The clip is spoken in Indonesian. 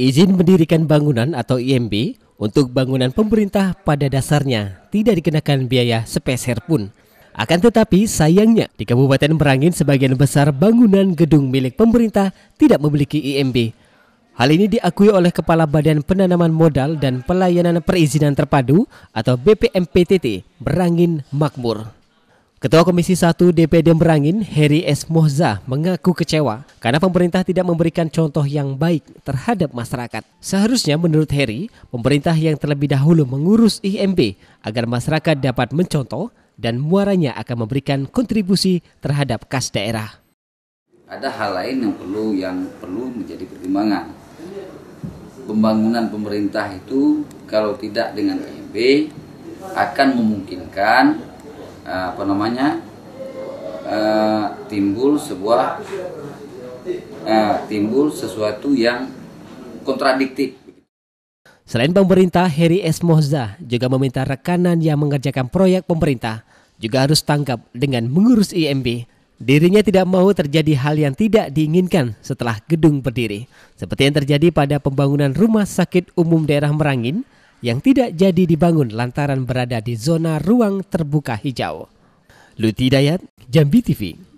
Izin mendirikan bangunan atau IMB untuk bangunan pemerintah pada dasarnya tidak dikenakan biaya sepeser pun. Akan tetapi sayangnya di Kabupaten Merangin sebagian besar bangunan gedung milik pemerintah tidak memiliki IMB. Hal ini diakui oleh Kepala Badan Penanaman Modal dan Pelayanan Perizinan Terpadu atau BPMPTT Merangin Makmur. Ketua Komisi 1 DPD Merangin, Heri S. Mohza, mengaku kecewa karena pemerintah tidak memberikan contoh yang baik terhadap masyarakat. Seharusnya menurut Heri, pemerintah yang terlebih dahulu mengurus IMB agar masyarakat dapat mencontoh dan muaranya akan memberikan kontribusi terhadap kas daerah. Ada hal lain yang perlu yang perlu menjadi pertimbangan. Pembangunan pemerintah itu kalau tidak dengan IMB akan memungkinkan Eh, apa namanya eh, timbul sebuah eh, timbul sesuatu yang kontradiktif. Selain pemerintah, Heri S. Mohza juga meminta rekanan yang mengerjakan proyek pemerintah juga harus tangkap dengan mengurus IMB. Dirinya tidak mau terjadi hal yang tidak diinginkan setelah gedung berdiri. Seperti yang terjadi pada pembangunan Rumah Sakit Umum Daerah Merangin yang tidak jadi dibangun lantaran berada di zona ruang terbuka hijau. Luti Dayat, Jambi TV.